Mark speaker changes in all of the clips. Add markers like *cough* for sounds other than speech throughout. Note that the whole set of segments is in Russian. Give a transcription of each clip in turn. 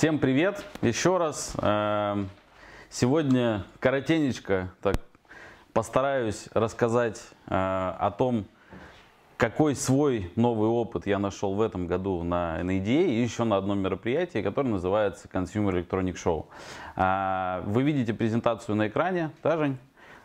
Speaker 1: Всем привет еще раз. Э, сегодня коротенечко так, постараюсь рассказать э, о том, какой свой новый опыт я нашел в этом году на NADA а и еще на одном мероприятии, которое называется Consumer Electronic Show. А, вы видите презентацию на экране, да, Жень?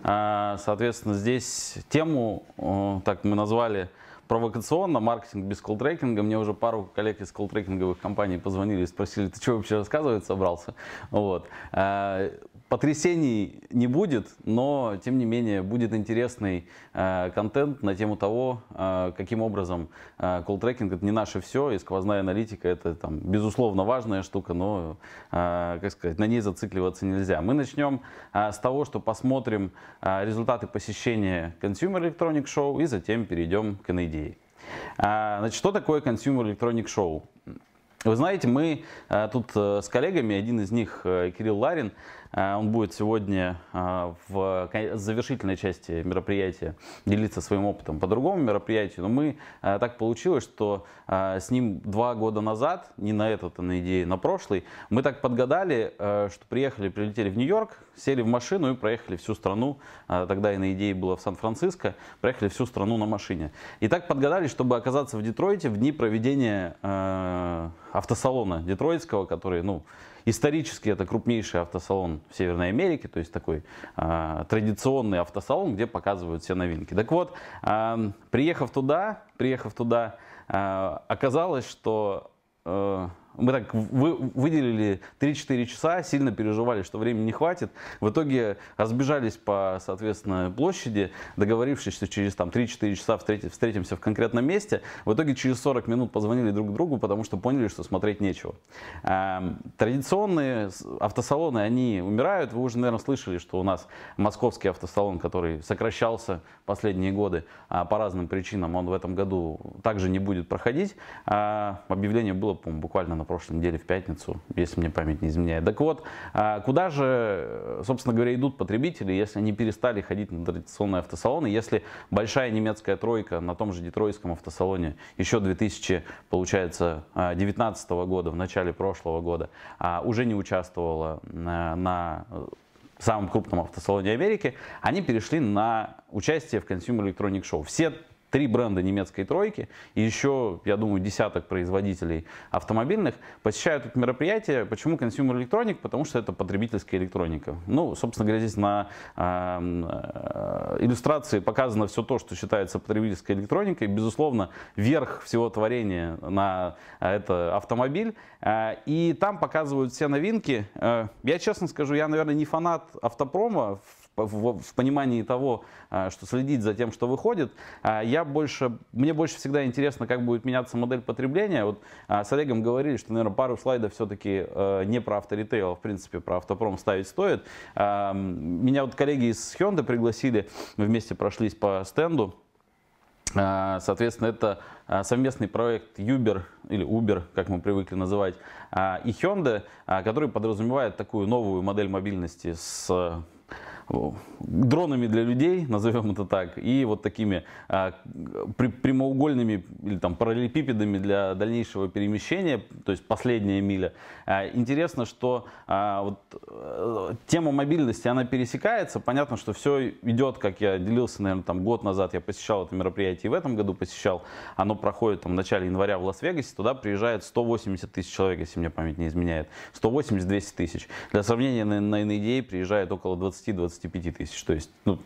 Speaker 1: А, соответственно, здесь тему, э, так мы назвали, провокационно, маркетинг без колл-трекинга. Мне уже пару коллег из колл-трекинговых компаний позвонили и спросили, ты что вообще рассказывать собрался? Вот. Э, Потрясений не будет, но тем не менее будет интересный э, контент на тему того, э, каким образом э, колл-трекинг это не наше все, и сквозная аналитика это там, безусловно важная штука, но э, как сказать, на ней зацикливаться нельзя. Мы начнем э, с того, что посмотрим э, результаты посещения Consumer Electronic Show и затем перейдем к идее. Э, значит, что такое Consumer Electronic Show? Вы знаете, мы э, тут э, с коллегами, один из них э, Кирилл Ларин, Э, он будет сегодня э, в завершительной части мероприятия делиться своим опытом по другому мероприятию. Но мы э, так получилось, что с ним два года назад, не на этот, а на идее, на прошлый, мы так подгадали, что приехали, прилетели в Нью-Йорк, сели в машину и проехали всю страну. Тогда и на идее было в Сан-Франциско. Проехали всю страну на машине. И так подгадали, чтобы оказаться в Детройте в дни проведения автосалона детройтского, который, ну, Исторически это крупнейший автосалон в Северной Америке, то есть такой э, традиционный автосалон, где показывают все новинки. Так вот, э, приехав туда, приехав туда, э, оказалось, что э, мы так вы, выделили 3-4 часа, сильно переживали, что времени не хватит. В итоге разбежались по, соответственно, площади, договорившись, что через там 3-4 часа встретим, встретимся в конкретном месте. В итоге через 40 минут позвонили друг другу, потому что поняли, что смотреть нечего. Эм, традиционные автосалоны, они умирают. Вы уже, наверное, слышали, что у нас московский автосалон, который сокращался последние годы а по разным причинам, он в этом году также не будет проходить. А объявление было, по-моему, буквально на прошлой неделе в пятницу, если мне память не изменяет. Так вот, а куда же, собственно говоря, идут потребители, если они перестали ходить на традиционные автосалоны, если большая немецкая тройка на том же Детройтском автосалоне еще 2000, получается, 19 а, года, в начале прошлого года, а уже не участвовала на э, самом крупном автосалоне Америки, они перешли на участие в Consumer Electronic Show. Все три бренда немецкой тройки и еще, я думаю, десяток производителей автомобильных посещают это мероприятие. Почему Consumer Electronic? Потому что это потребительская электроника. Ну, собственно говоря, здесь на э, э, иллюстрации показано все то, что считается потребительской электроникой. Безусловно, верх всего творения на э, это автомобиль. Э, и там показывают все новинки. Э, я честно скажу, я, наверное, не фанат автопрома в в, понимании того, а, что следить за тем, что выходит, а, я больше, мне больше всегда интересно, как будет меняться модель потребления. Вот а, с Олегом говорили, что, наверное, пару слайдов все-таки э, не про авторитейл, а в принципе про автопром ставить стоит. Меня вот коллеги из Hyundai пригласили, мы вместе прошлись по стенду. Соответственно, это совместный проект Uber или Uber, как мы привыкли называть, и Hyundai, который подразумевает такую новую модель мобильности с дронами для людей, назовем это так, и вот такими а, при, прямоугольными или там параллелепипедами для дальнейшего перемещения, то есть последняя миля. А, интересно, что а, вот, э, тема мобильности, она пересекается. Понятно, что все идет, как я делился, наверное, там год назад я посещал это мероприятие и в этом году посещал. Оно проходит там в начале января в Лас-Вегасе, туда приезжает 180 тысяч человек, если мне память не изменяет. 180-200 тысяч. Для сравнения, на, на NADA приезжает около 20-25 25 тысяч. То есть ну,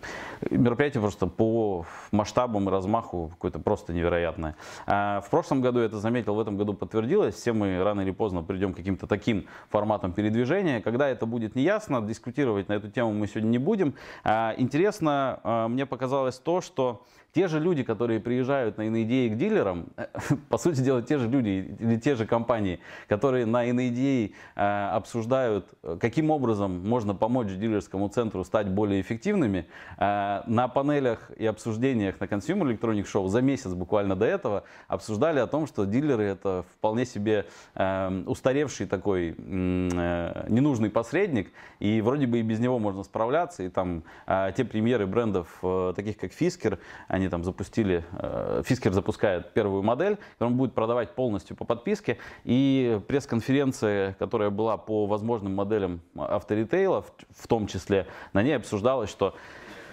Speaker 1: мероприятие просто по масштабам и размаху какое-то просто невероятное. А в прошлом году я это заметил, в этом году подтвердилось. Все мы рано или поздно придем к каким-то таким форматам передвижения. Когда это будет неясно, дискутировать на эту тему мы сегодня не будем. А, интересно а, мне показалось то, что те же люди, которые приезжают на NADA к дилерам, э, *laughs* по сути дела, те же люди или те же компании, которые на NADA э, обсуждают, э, каким образом можно помочь дилерскому центру стать более эффективными, на панелях и обсуждениях на Consumer Electronics Show за месяц буквально до этого обсуждали о том, что дилеры это вполне себе устаревший такой ненужный посредник, и вроде бы и без него можно справляться, и там те премьеры брендов, таких как Fisker, они там запустили, э, Фискер запускает первую модель, которую он будет продавать полностью по подписке. И пресс-конференция, которая была по возможным моделям э, авторитейла, в том числе, на ней обсуждалось, что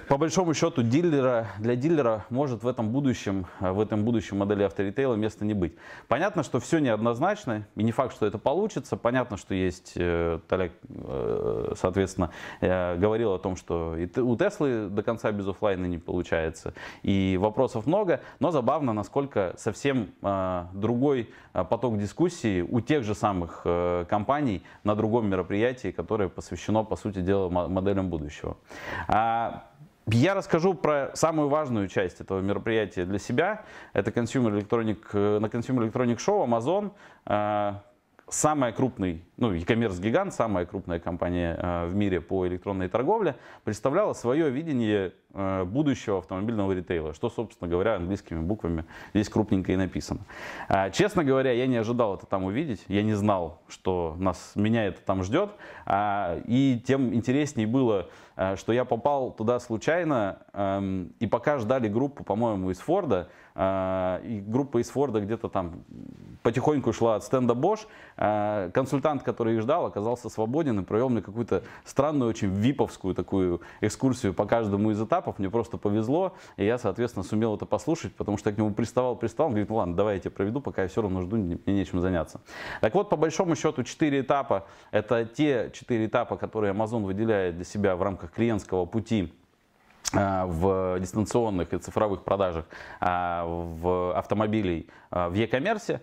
Speaker 1: по большому счету дилера, для дилера может в этом будущем, э, в этом будущем модели авторитейла места не быть. Понятно, что все неоднозначно, и не факт, что это получится. Понятно, что есть, э, Толяк, э, соответственно, говорил о том, что и у Теслы до конца без офлайна не получается, и вопросов много, но забавно, насколько совсем другой поток дискуссии у тех же самых компаний на другом мероприятии, которое посвящено, по сути дела, моделям будущего. А я расскажу про самую важную часть этого мероприятия для себя. Это Consumer Electronic, э, на Consumer Electronic Show Amazon, э, самый крупный, ну, e-commerce гигант, самая крупная компания э, в мире по электронной торговле, представляла свое видение будущего автомобильного ритейла, что, собственно говоря, английскими буквами здесь крупненько и написано. А, честно говоря, я не ожидал это там увидеть, я не знал, что нас, меня это там ждет, а, и тем интереснее было Э, что я попал туда случайно, эм, и пока ждали группу, по-моему, из Форда, э, и группа из Форда где-то там потихоньку шла от стенда Bosch, э, консультант, который их ждал, оказался свободен и провел мне какую-то странную, очень виповскую такую экскурсию по каждому из этапов, мне просто повезло, и я, соответственно, сумел это послушать, потому что я к нему приставал, приставал, он говорит, ну ладно, давай я тебя проведу, пока я все равно жду, мне нечем заняться. Так вот, по большому счету, четыре этапа, это те четыре этапа, которые Amazon выделяет для себя в рамках рамках клиентского пути а, в дистанционных и цифровых продажах а, в автомобилей а, в e-commerce.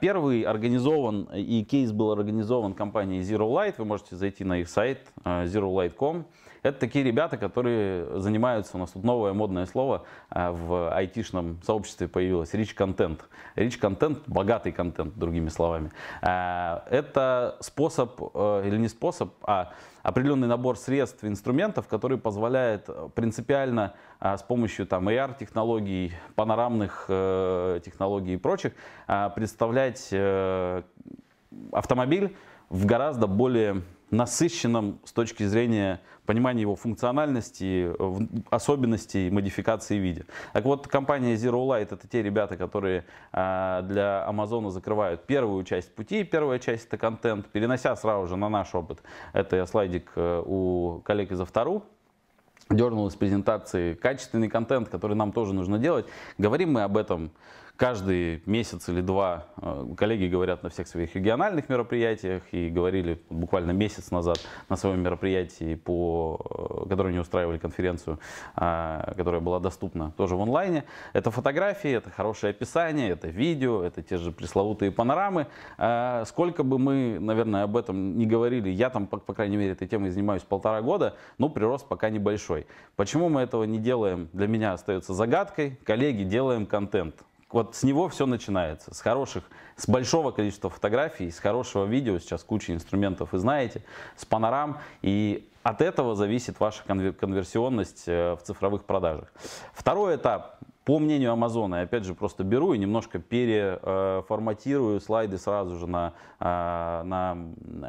Speaker 1: Первый организован и кейс был организован компанией Zero Light. Вы можете зайти на их сайт zerolight.com. Это такие ребята, которые занимаются, у нас тут новое модное слово а, в айтишном сообществе появилось, рич-контент. Рич-контент, богатый контент, другими словами. А, это способ, э, или не способ, а определенный набор средств, инструментов, который позволяет э, принципиально а, с помощью там, AR-технологий, панорамных э, технологий и прочих представлять автомобиль в гораздо более насыщенном с точки зрения понимания его функциональности, э, особенностей, модификации виде. Так вот, компания Zero Light это те ребята, которые а, для Amazon закрывают первую часть пути, первая часть это контент, перенося сразу же на наш опыт. Это я слайдик э, у коллег из Автору, дернул из презентации качественный контент, который нам тоже нужно делать. Говорим мы об этом каждый месяц или два э, коллеги говорят на всех своих региональных мероприятиях и говорили буквально месяц назад на своем мероприятии, по, э, которое они устраивали конференцию, а, которая была доступна тоже в онлайне. Это фотографии, это хорошее описание, это видео, это те же пресловутые панорамы. А, сколько бы мы, наверное, об этом не говорили, я там, по, по крайней мере, этой темой занимаюсь полтора года, но прирост пока небольшой. Почему мы этого не делаем, для меня остается загадкой. Коллеги, делаем контент вот с него все начинается. С хороших, с большого количества фотографий, с хорошего видео, сейчас куча инструментов, вы знаете, с панорам. И от этого зависит ваша конвер конверсионность э, в цифровых продажах. Второй этап по мнению Амазона, я опять же просто беру и немножко переформатирую слайды сразу же на, э, на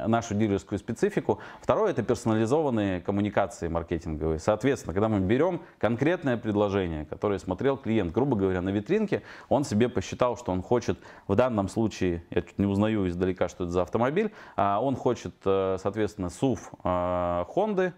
Speaker 1: нашу дилерскую специфику. Второе – это персонализованные коммуникации маркетинговые. Соответственно, когда мы берем конкретное предложение, которое смотрел клиент, грубо говоря, на витринке, он себе посчитал, что он хочет в данном случае, я чуть не узнаю издалека, что это за автомобиль, а он хочет, э, соответственно, SUV Honda, э,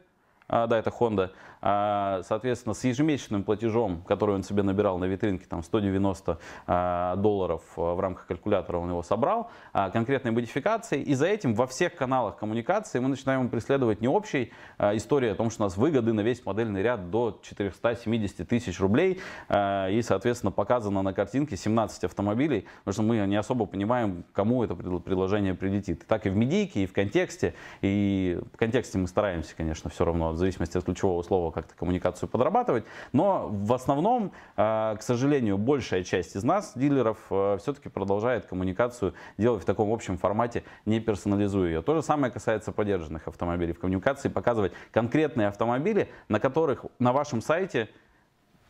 Speaker 1: а, да, это Honda, а, соответственно, с ежемесячным платежом, который он себе набирал на витринке, там 190 а, долларов э, в рамках калькулятора он его собрал, а, конкретной модификации. И за этим во всех каналах коммуникации мы начинаем преследовать не общей истории о том, что у нас выгоды на весь модельный ряд до 470 тысяч рублей. И, соответственно, показано на картинке 17 автомобилей, потому что мы не особо понимаем, кому это предложение прилетит. Так и в медийке, и в контексте. И в контексте мы стараемся, конечно, все равно, в зависимости от ключевого слова, как-то коммуникацию подрабатывать. Но в основном, э, к сожалению, большая часть из нас, дилеров, э, все-таки продолжает коммуникацию делать в таком общем формате, не персонализуя ее. То же самое касается подержанных автомобилей. В коммуникации показывать конкретные автомобили, на которых на вашем сайте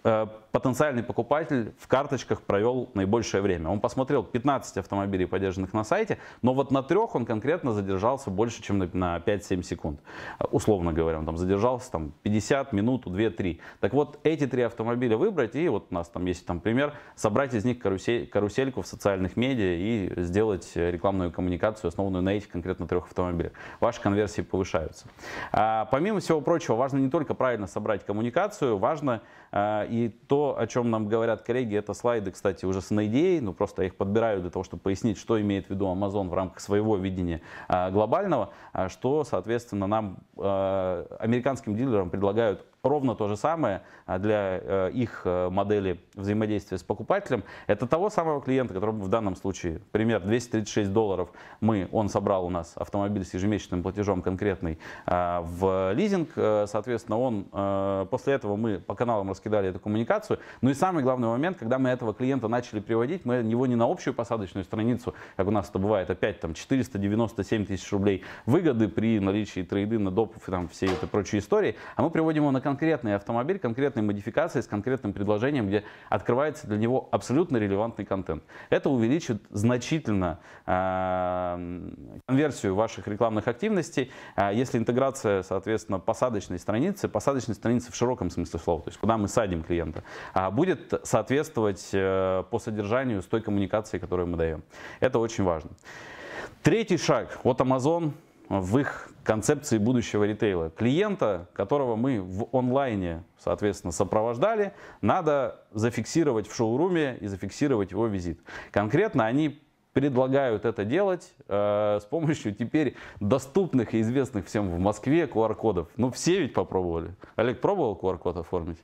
Speaker 1: Э, потенциальный покупатель в карточках провел наибольшее время. Он посмотрел 15 автомобилей, поддержанных на сайте, но вот на трех он конкретно задержался больше, чем на 5-7 секунд. Э, условно говоря, он там задержался там, 50, минуту, 2-3. Так вот, эти три автомобиля выбрать, и вот у нас там есть там пример, собрать из них карусель, карусельку в социальных медиа и сделать э, рекламную коммуникацию, основанную на этих конкретно трех автомобилях. Ваши конверсии повышаются. А, помимо всего прочего, важно не только правильно собрать коммуникацию, важно а, и то, о чем нам говорят коллеги, это слайды, кстати, уже с NDA, ну просто я их подбираю для того, чтобы пояснить, что имеет в виду Amazon в рамках своего видения а, глобального, а что, соответственно, нам, американским дилерам предлагают Ровно то же самое а, для э, их э, модели взаимодействия с покупателем. Это того самого клиента, которому в данном случае, пример, 236 долларов мы, он собрал у нас автомобиль с ежемесячным платежом конкретный а, в лизинг. Э, соответственно, он после этого мы по каналам раскидали эту коммуникацию. Ну и самый главный момент, когда мы этого клиента начали приводить, мы его не на общую посадочную страницу, как у нас это бывает, опять там 497 тысяч рублей выгоды при наличии на допов и там всей этой прочей истории, а мы приводим его на канал конкретный автомобиль, конкретной модификации с конкретным предложением, где открывается для него абсолютно релевантный контент. Это увеличит значительно а, конверсию ваших рекламных активностей, а, если интеграция, соответственно, посадочной страницы, посадочной страницы в широком смысле слова, то есть куда мы садим клиента, а, будет соответствовать э, по содержанию с той коммуникации, которую мы даем. Это очень важно. Третий шаг. Вот Amazon в их концепции будущего ритейла. Клиента, которого мы в онлайне, соответственно, сопровождали, надо зафиксировать в шоуруме и зафиксировать его визит. Конкретно они предлагают это делать э, с помощью теперь доступных и известных всем в Москве QR-кодов. Ну, все ведь попробовали. Олег, пробовал QR-код оформить?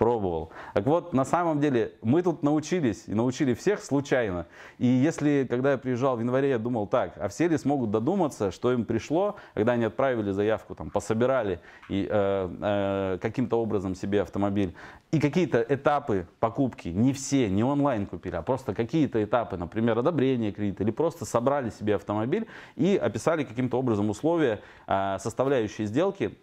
Speaker 1: пробовал. Так вот, на самом деле, мы тут научились, и научили всех случайно. И если, когда я приезжал в январе, я думал так, а все ли смогут додуматься, что им пришло, когда они отправили заявку, там, пособирали и, э, э, каким-то образом себе автомобиль. И какие-то этапы покупки, не все, не онлайн купили, а просто какие-то этапы, например, одобрение кредита, или просто собрали себе автомобиль и описали каким-то образом условия, э, составляющие сделки,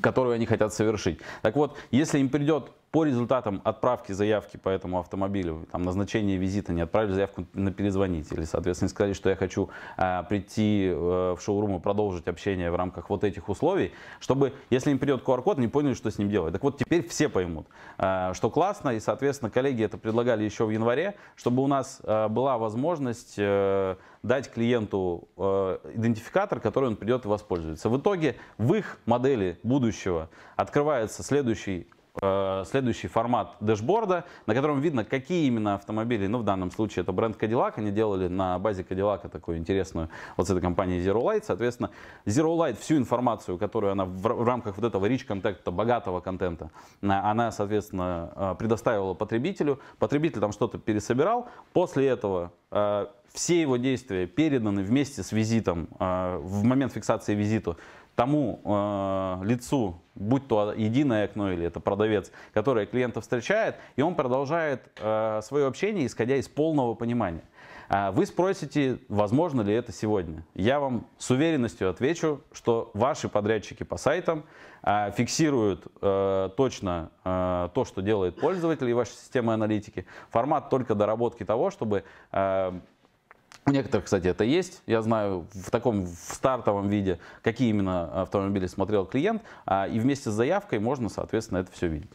Speaker 1: которую они хотят совершить. Так вот, если им придет по результатам отправки заявки по этому автомобилю, там, назначение визита, не отправили заявку на перезвонить, или, соответственно, сказали, что я хочу э, прийти э, в шоурум и продолжить общение в рамках вот этих условий, чтобы, если им придет QR-код, не поняли, что с ним делать. Так вот, теперь все поймут, э, что классно, и, соответственно, коллеги это предлагали еще в январе, чтобы у нас э, была возможность э, дать клиенту э, идентификатор, который он придет и воспользуется. В итоге в их модели будущего открывается следующий Э, следующий формат дэшборда, на котором видно, какие именно автомобили, ну в данном случае это бренд Cadillac, они делали на базе Cadillac такую интересную вот с этой компанией Zero Light, соответственно, Zero Light всю информацию, которую она в рамках вот этого rich контента, богатого контента, она, соответственно, э, предоставила потребителю, потребитель там что-то пересобирал, после этого э, все его действия переданы вместе с визитом, а, в момент фиксации визиту тому э, лицу, будь то единое окно или это продавец, который клиента встречает, и он продолжает э, свое общение, исходя из полного понимания. Вы спросите, возможно ли это сегодня. Я вам с уверенностью отвечу, что ваши подрядчики по сайтам фиксируют точно то, что делает пользователь и ваша система аналитики. Формат только доработки того, чтобы у некоторых, кстати, это есть. Я знаю в таком в стартовом виде, какие именно автомобили смотрел клиент, а, и вместе с заявкой можно, соответственно, это все видеть.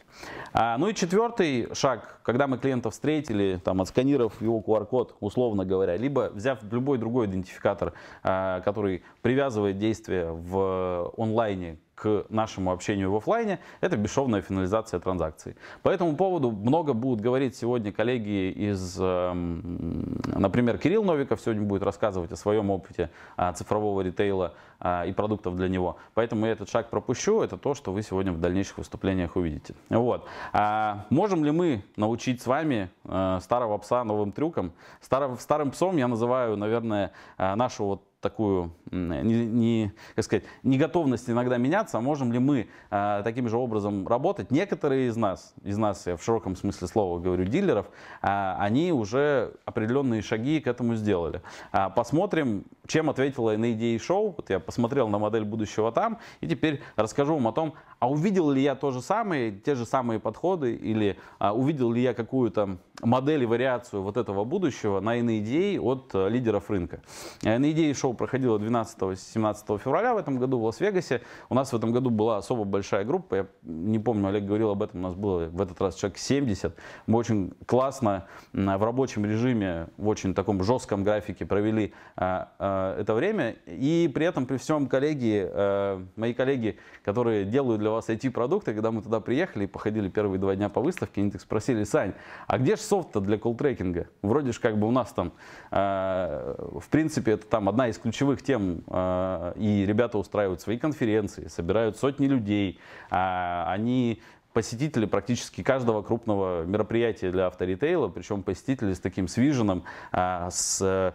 Speaker 1: А, ну и четвертый шаг, когда мы клиента встретили, там, отсканировав его QR-код, условно говоря, либо взяв любой другой идентификатор, а, который привязывает действие в онлайне к нашему общению в офлайне, это бесшовная финализация транзакций. По этому поводу много будут говорить сегодня коллеги из, эм, например, Кирилл Новиков сегодня будет рассказывать о своем опыте а, цифрового ритейла а, и продуктов для него. Поэтому я этот шаг пропущу, это то, что вы сегодня в дальнейших выступлениях увидите. Вот. А можем ли мы научить с вами э, старого пса новым трюкам? Старым, старым псом я называю, наверное, э, нашу вот такую Э, не, не, как сказать, готовность иногда меняться, а можем ли мы э, таким же образом работать. Некоторые из нас, из нас, я в широком смысле слова говорю, дилеров, э, они уже определенные шаги к этому сделали. Э, посмотрим, чем ответила на идеи шоу. Вот я посмотрел на модель будущего там, и теперь расскажу вам о том, а увидел ли я то же самое, те же самые подходы, или а, увидел ли я какую-то модель и вариацию вот этого будущего на NADA от а, лидеров рынка. NADA шоу проходило 12 16-17 февраля в этом году в Лас-Вегасе. У нас в этом году была особо большая группа, я не помню, Олег говорил об этом, у нас было в этот раз человек 70. Мы очень классно в рабочем режиме, в очень таком жестком графике провели а, а, это время. И при этом, при всем коллеги, а, мои коллеги, которые делают для вас IT-продукты, когда мы туда приехали и походили первые два дня по выставке, они так спросили, Сань, а где же софт-то для колл-трекинга? Вроде же как бы у нас там, в принципе, это там одна из ключевых тем а, и ребята устраивают свои конференции, собирают сотни людей, а, они посетители практически каждого крупного мероприятия для авторитейла, причем посетители с таким свиженом, а, с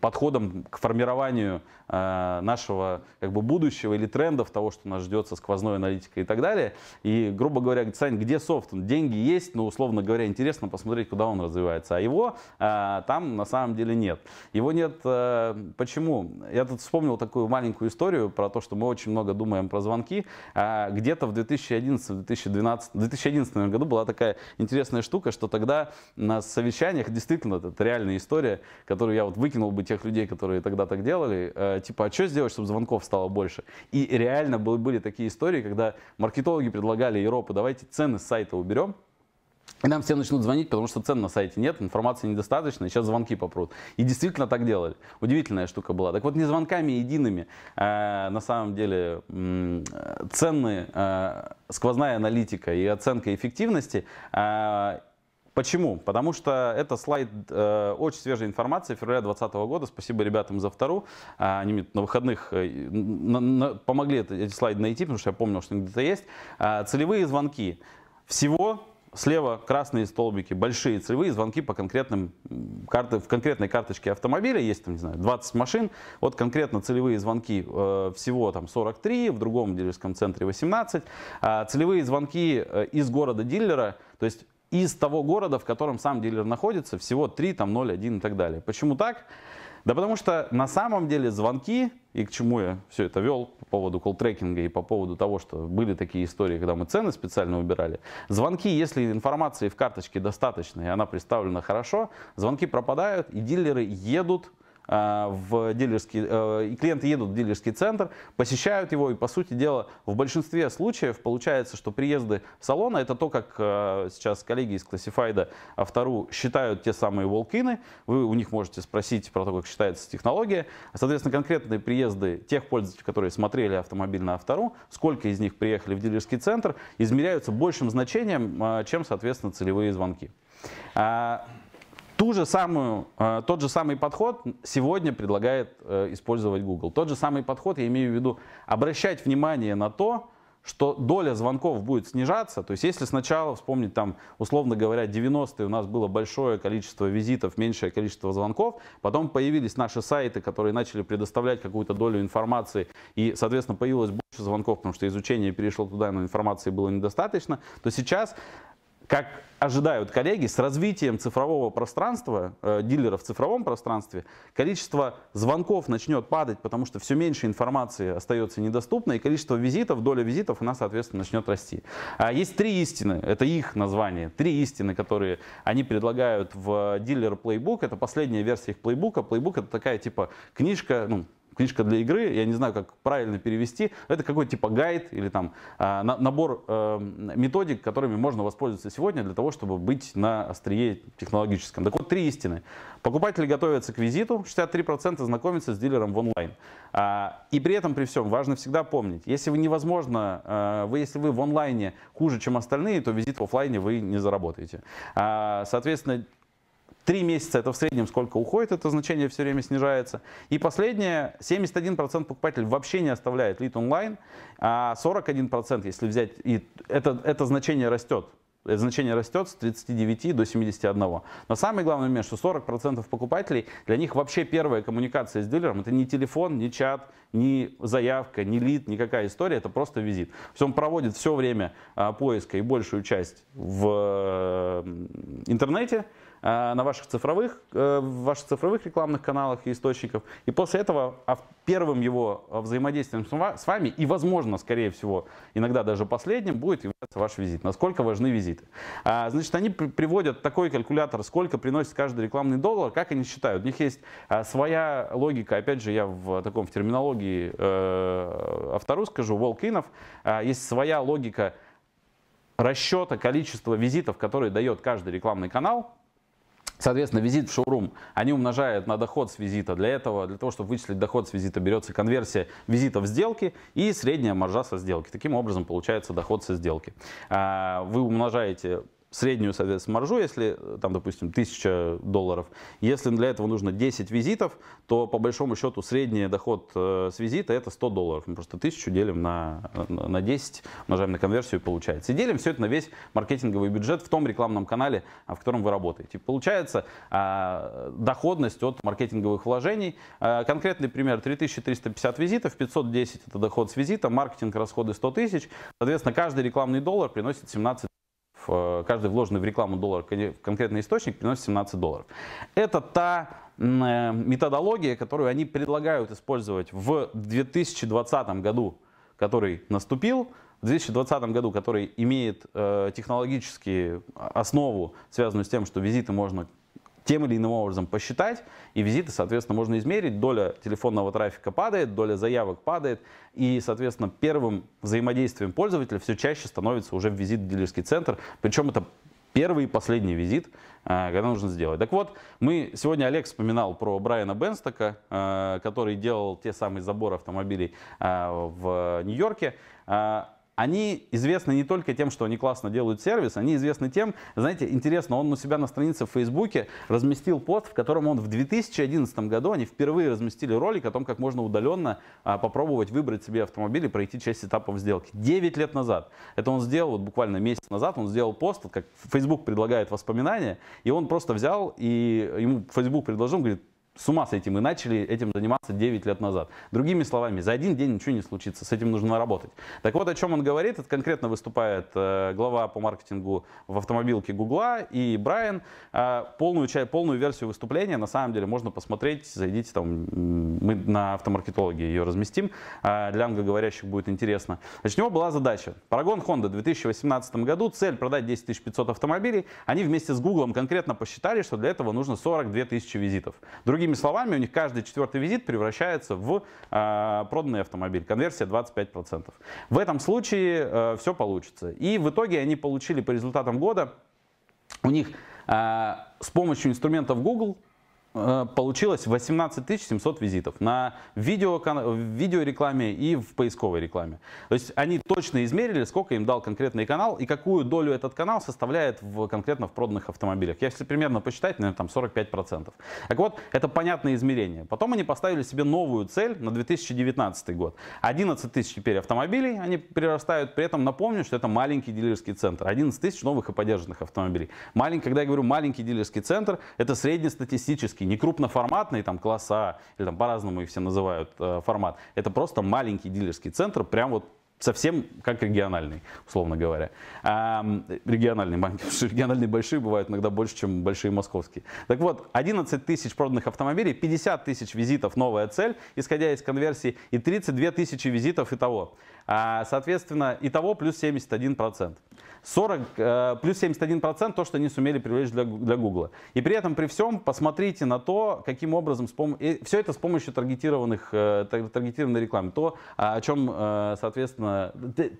Speaker 1: подходом к формированию Э, нашего как бы, будущего или трендов, того, что нас ждет со сквозной аналитикой и так далее. И, грубо говоря, говорит, Сань, где софт? Деньги есть, но, условно говоря, интересно посмотреть, куда он развивается. А его э, там на самом деле нет. Его нет э, почему? Я тут вспомнил такую маленькую историю про то, что мы очень много думаем про звонки. Э, где-то в 2011-2012 году была такая интересная штука, что тогда на совещаниях, действительно, это реальная история, которую я вот выкинул бы тех людей, которые тогда так делали, э, Э, типа, а что сделать, чтобы звонков стало больше? И реально были, были такие истории, когда маркетологи предлагали Европу, давайте цены с сайта уберем, и нам все начнут звонить, потому что цен на сайте нет, информации недостаточно, и сейчас звонки попрут. И действительно так делали. Удивительная штука была. Так вот, не звонками едиными, э, на самом деле, э, ценные э, а, сквозная аналитика и оценка эффективности э, Почему? Потому что это слайд э, очень свежей информации февраля 2020 года. Спасибо ребятам за вторую. А, они мне на выходных э, на, на, помогли это, эти слайды найти, потому что я помнил, что они где-то есть. Э, целевые звонки. Всего Слева красные столбики, большие целевые звонки по конкретным карты, в конкретной карточке автомобиля. Есть там, не знаю, 20 машин. Вот конкретно целевые звонки э, всего там 43, в другом дилерском центре 18. Э, а, целевые звонки э, из города дилера, то есть из того города, в котором сам дилер находится, всего 3, там 0, 1 и так далее. Почему так? Да потому что на самом деле звонки, и к чему я все это вел по поводу колл-трекинга и по поводу того, что были такие истории, когда мы цены специально убирали, звонки, если информации в карточке достаточно и она представлена хорошо, звонки пропадают и дилеры едут Э, в дилерский, э, и клиенты едут в дилерский центр, посещают его, и, по сути дела, в большинстве случаев получается, что приезды в салоны, это то, как э, сейчас коллеги из Classified автору считают те самые волкины, вы у них можете спросить про то, как считается технология, соответственно, конкретные приезды тех пользователей, которые смотрели автомобиль на автору, сколько из них приехали в дилерский центр, измеряются большим значением, чем, соответственно, целевые звонки. А, Ту же самую, а, тот же самый подход сегодня предлагает э, использовать Google. Тот же самый подход, я имею в виду, обращать внимание на то, что доля звонков будет снижаться. То есть если сначала вспомнить, там, условно говоря, 90-е у нас было большое количество визитов, меньшее количество звонков, потом появились наши сайты, которые начали предоставлять какую-то долю информации, и, соответственно, появилось больше звонков, потому что изучение перешло туда, но информации было недостаточно, то сейчас как ожидают коллеги, с развитием цифрового пространства, э, дилеров в цифровом пространстве, количество звонков начнет падать, потому что все меньше информации остается недоступной, и количество визитов, доля визитов, у нас соответственно, начнет расти. А есть три истины, это их название, три истины, которые они предлагают в э, дилер плейбук, это последняя версия их плейбука, плейбук это такая типа книжка, ну, книжка для игры, я не знаю, как правильно перевести, это какой то типа гайд или там а, набор э, методик, которыми можно воспользоваться сегодня для того, чтобы быть на острие технологическом. Так вот, три истины. Покупатели готовятся к визиту, 63% знакомятся с дилером в онлайн. А, и при этом, при всем, важно всегда помнить, если вы невозможно, э, вы, если вы в онлайне хуже, чем остальные, то визит в офлайне вы не заработаете. А, соответственно, 3 месяца это в среднем сколько уходит, это значение все время снижается. И последнее, 71% покупателей вообще не оставляет лид онлайн, а 41%, если взять, и это, это значение растет значение растет с 39 до 71. Но самое главное момент, что 40% покупателей, для них вообще первая коммуникация с дилером, это не телефон, не чат, не заявка, не лид, никакая история, это просто визит. То есть он проводит все время а, поиска и большую часть в интернете, Э, на ваших цифровых, э, ваших цифровых рекламных каналах и источников. И после этого а, первым его э, взаимодействием с вами и, возможно, скорее всего, иногда даже последним будет являться ваш визит. Насколько важны визиты. А, значит, они приводят такой калькулятор, сколько приносит каждый рекламный доллар, как они считают. У них есть а, своя логика. Опять же, я в таком в терминологии автору скажу, волкинов. Есть своя логика расчета количества визитов, которые дает каждый рекламный канал, Соответственно, визит в шоурум они умножают на доход с визита. Для этого, для того, чтобы вычислить доход с визита, берется конверсия визитов сделки и средняя маржа со сделки. Таким образом получается доход со сделки. А, вы умножаете среднюю, соответственно, маржу, если э, там, допустим, 1000 долларов. Если для этого нужно 10 визитов, то по большому счету средний доход э, с визита это 100 долларов. Мы просто 1000 делим на, на 10, умножаем на конверсию и получается. И делим все это на весь маркетинговый бюджет в том рекламном канале, а, в котором вы работаете. Получается а, доходность от маркетинговых вложений. А, конкретный пример 3350 визитов, 510 это доход с визита, маркетинг расходы 100 тысяч. Соответственно, каждый рекламный доллар приносит 17 Э, каждый вложенный в рекламу доллар в конкретный источник приносит 17 долларов. Это та э, методология, которую они предлагают использовать в 2020 году, который наступил, в 2020 году, который имеет э, технологически основу, связанную с тем, что визиты можно тем или иным образом посчитать, и визиты, соответственно, можно измерить. Доля телефонного трафика падает, доля заявок падает, и, соответственно, первым взаимодействием пользователя все чаще становится уже визит в дилерский центр, причем это первый и последний визит, э, когда нужно сделать. Так вот, мы сегодня Олег вспоминал про Брайана Бенстока, э, который делал те самые заборы автомобилей э, в Нью-Йорке они известны не только тем, что они классно делают сервис, они известны тем, знаете, интересно, он у себя на странице в Фейсбуке разместил пост, в котором он в 2011 году, они впервые разместили ролик о том, как можно удаленно а, попробовать выбрать себе автомобиль и пройти часть этапов сделки. 9 лет назад. Это он сделал вот буквально месяц назад, он сделал пост, вот как Facebook предлагает воспоминания, и он просто взял и ему Facebook предложил, он говорит, с ума сойти. Мы начали этим заниматься 9 лет назад. Другими словами, за один день ничего не случится, с этим нужно работать. Так вот, о чем он говорит, это конкретно выступает э, глава по маркетингу в автомобилке Гугла и Брайан. Э, полную, чай, полную версию выступления, на самом деле, можно посмотреть, зайдите там, мы на автомаркетологе ее разместим, э, для англоговорящих будет интересно. Значит, у него была задача. Парагон Honda в 2018 году, цель продать 10 500 автомобилей. Они вместе с Гуглом конкретно посчитали, что для этого нужно 42 тысячи визитов. Другими Другими словами, у них каждый четвертый визит превращается в э, проданный автомобиль. Конверсия 25%. В этом случае э, все получится. И в итоге они получили по результатам года, у них э, с помощью инструментов Google Э, получилось 18 700 визитов на видео, видеорекламе и в поисковой рекламе. То есть они точно измерили, сколько им дал конкретный канал и какую долю этот канал составляет в, конкретно в проданных автомобилях. Если примерно посчитать, наверное, там 45%. Так вот, это понятное измерение. Потом они поставили себе новую цель на 2019 год. 11 тысяч теперь автомобилей они прирастают. При этом напомню, что это маленький дилерский центр. 11 тысяч новых и поддержанных автомобилей. Малень, когда я говорю маленький дилерский центр, это среднестатистический не крупноформатные там класса или там по-разному их все называют э, формат. Это просто маленький дилерский центр, прям вот совсем как региональный, условно говоря. А, региональные банки, *laughs* потому что региональные большие бывают иногда больше, чем большие московские. Так вот, 11 тысяч проданных автомобилей, 50 тысяч визитов новая цель, исходя из конверсии, и 32 тысячи визитов и того. А, соответственно, итого плюс 71%. 40, э, плюс 71% то, что они сумели привлечь для, для Google. И при этом, при всем, посмотрите на то, каким образом, с пом... и все это с помощью таргетированных, э, таргетированной рекламы. То, а, о чем, э, соответственно,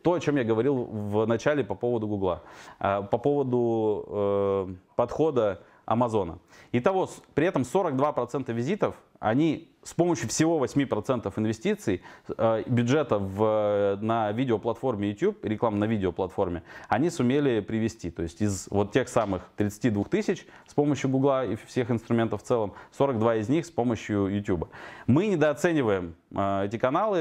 Speaker 1: то, о чем я говорил в начале по поводу Google, а, по поводу подхода Амазона. Итого, при этом 42% визитов – они с помощью всего 8% инвестиций э, бюджета в, э, на видеоплатформе YouTube, рекламу на видеоплатформе, они сумели привести. То есть из вот тех самых 32 тысяч с помощью Google и всех инструментов в целом, 42 из них с помощью YouTube. Мы недооцениваем э, эти каналы,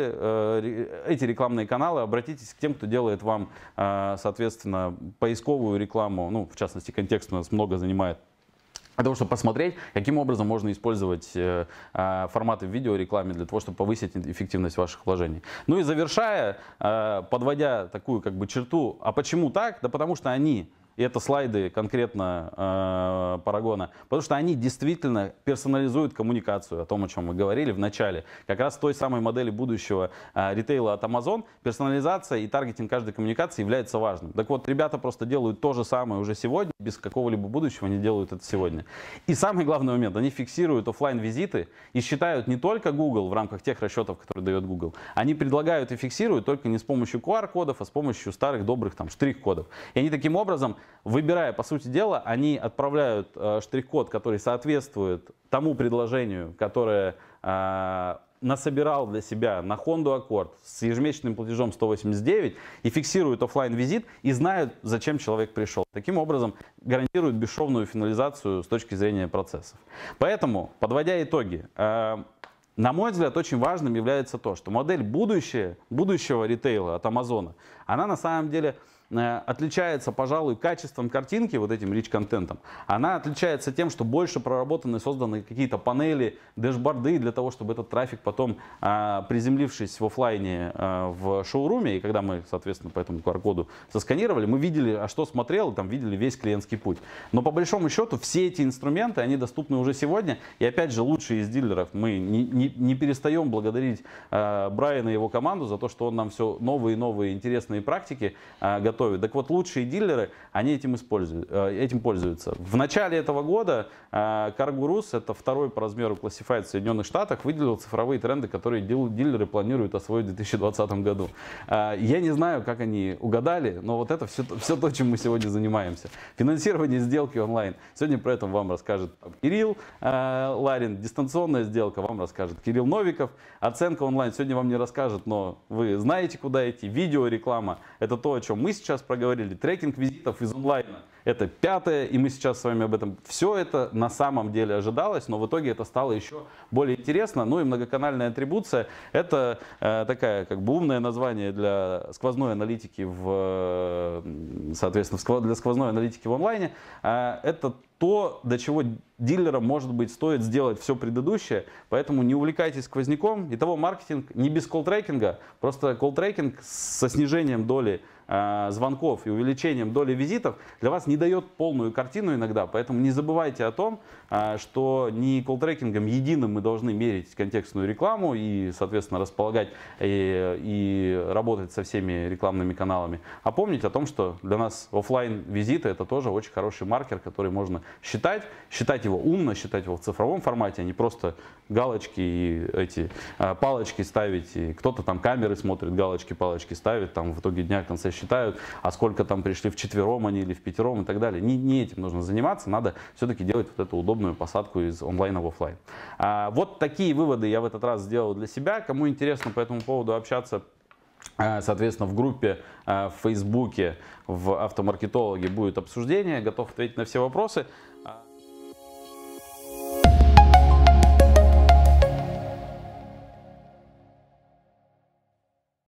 Speaker 1: эти рекламные каналы. Обратитесь к тем, кто делает вам, соответственно, поисковую рекламу, ну, в частности, контекстно нас много занимает для того, чтобы посмотреть, каким образом можно использовать э, а, форматы в видеорекламе для того, чтобы повысить эффективность ваших вложений. Ну и завершая, э, подводя такую как бы черту, а почему так? Да потому что они и это слайды конкретно э, Парагона. Потому что они действительно персонализуют коммуникацию, о том, о чем мы говорили в начале. Как раз той самой модели будущего э, ритейла от Amazon, персонализация и таргетинг каждой коммуникации является важным. Так вот, ребята просто делают то же самое уже сегодня, без какого-либо будущего они делают это сегодня. И самый главный момент, они фиксируют офлайн визиты и считают не только Google в рамках тех расчетов, которые дает Google, они предлагают и фиксируют только не с помощью QR-кодов, а с помощью старых добрых там штрих-кодов. И они таким образом Выбирая, по сути дела, они отправляют э, штрих-код, который соответствует тому предложению, которое э, насобирал для себя на Honda Accord с ежемесячным платежом 189 и фиксируют офлайн визит и знают, зачем человек пришел. Таким образом, гарантируют бесшовную финализацию с точки зрения процессов. Поэтому, подводя итоги, э, на мой взгляд, очень важным является то, что модель будущее, будущего ритейла от Амазона, она на самом деле Э, отличается, пожалуй, качеством картинки, вот этим rich контентом она отличается тем, что больше проработаны, созданы какие-то панели, дэшборды для того, чтобы этот трафик потом, а, приземлившись в офлайне э, в шоуруме, и когда мы, соответственно, по этому QR-коду сосканировали, мы видели, а что смотрел, там видели весь клиентский путь. Но по большому счету все эти инструменты, они доступны уже сегодня, и опять же, лучшие из дилеров. Мы не, не, не перестаем благодарить э, Брайана и его команду за то, что он нам все новые и новые интересные практики готовит готовит. Так вот, лучшие дилеры, они этим, используют, э, этим пользуются. В начале этого года э, Каргурус это второй по размеру классифицирует в Соединенных Штатах, выделил цифровые тренды, которые дилеры планируют освоить в 2020 году. Э, я не знаю, как они угадали, но вот это все, все то, чем мы сегодня занимаемся. Финансирование сделки онлайн. Сегодня про это вам расскажет Кирилл Ларин. Дистанционная сделка вам расскажет Кирилл Новиков. Оценка онлайн сегодня вам не расскажет, но вы знаете, куда идти. Видеореклама – это то, о чем мы сейчас сейчас проговорили, трекинг визитов из онлайна. Это пятое, и мы сейчас с вами об этом. Все это на самом деле ожидалось, но в итоге это стало еще более интересно. Ну и многоканальная атрибуция – это э, такая как бы умное название для сквозной аналитики, в, соответственно, для сквозной аналитики в онлайне. Э, это то, до чего дилерам, может быть, стоит сделать все предыдущее. Поэтому не увлекайтесь сквозняком. Итого маркетинг не без колл-трекинга. Просто колл-трекинг со снижением доли Э, звонков и увеличением доли визитов для вас не дает полную картину иногда. Поэтому не забывайте о том, э, что не колл-трекингом единым мы должны мерить контекстную рекламу и, соответственно, располагать и, э, и работать со всеми рекламными каналами, а помнить о том, что для нас офлайн визиты это тоже очень хороший маркер, который можно считать, считать его умно, считать его в цифровом формате, а не просто галочки и эти палочки ставить, и кто-то там камеры смотрит, галочки, палочки ставит, там в итоге дня, в конце считают, а сколько там пришли в четвером они или в пятером и так далее. Не, не этим нужно заниматься, надо все-таки делать вот эту удобную посадку из онлайна в офлайн. А, вот такие выводы я в этот раз сделал для себя. Кому интересно по этому поводу общаться, а, Соответственно, в группе а, в Фейсбуке в автомаркетологе будет обсуждение. Готов ответить на все вопросы.